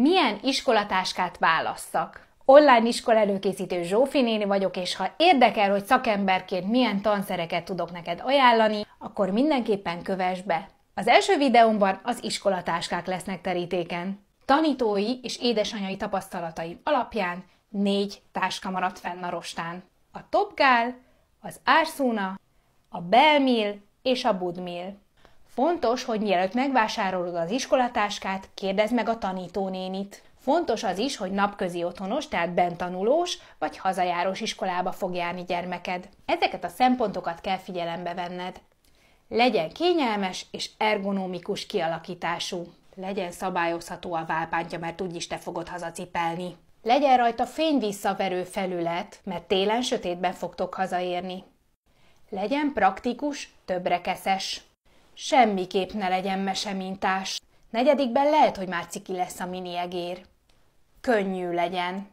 milyen iskolatáskát választak? Online iskola előkészítő Zsófi néni vagyok, és ha érdekel, hogy szakemberként milyen tanszereket tudok neked ajánlani, akkor mindenképpen kövess be. Az első videómban az iskolatáskák lesznek terítéken. Tanítói és édesanyai tapasztalataim alapján négy táska maradt fenn a rostán. A Topgál, az Árszúna, a Belmil és a Budmil. Fontos, hogy mielőtt megvásárolod az iskolatáskát, kérdezd meg a tanítónénit. Fontos az is, hogy napközi otthonos, tehát bentanulós vagy hazajárós iskolába fog járni gyermeked. Ezeket a szempontokat kell figyelembe venned. Legyen kényelmes és ergonomikus kialakítású. Legyen szabályozható a válpántja, mert úgyis te fogod hazacipelni. Legyen rajta fényvisszaverő felület, mert télen sötétben fogtok hazaérni. Legyen praktikus, többrekeszes. Semmiképp ne legyen mesemintás. Negyedikben lehet, hogy már ciki lesz a egér. Könnyű legyen.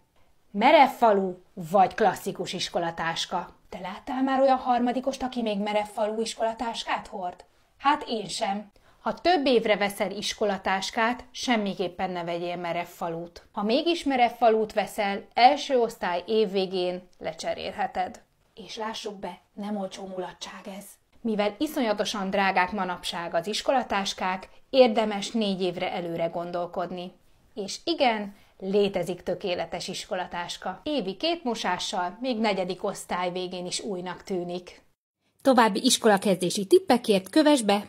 Merev falu vagy klasszikus iskolatáska. Te láttál már olyan harmadikost, aki még merev falu iskolatáskát hord? Hát én sem. Ha több évre veszel iskolatáskát, semmiképpen ne vegyél merev falut. Ha mégis merev falut veszel, első osztály évvégén lecserélheted. És lássuk be, nem olcsó mulatság ez mivel iszonyatosan drágák manapság az iskolatáskák, érdemes négy évre előre gondolkodni. És igen, létezik tökéletes iskolatáska. Évi két mosással még negyedik osztály végén is újnak tűnik. További iskolakezdési tippekért kövess be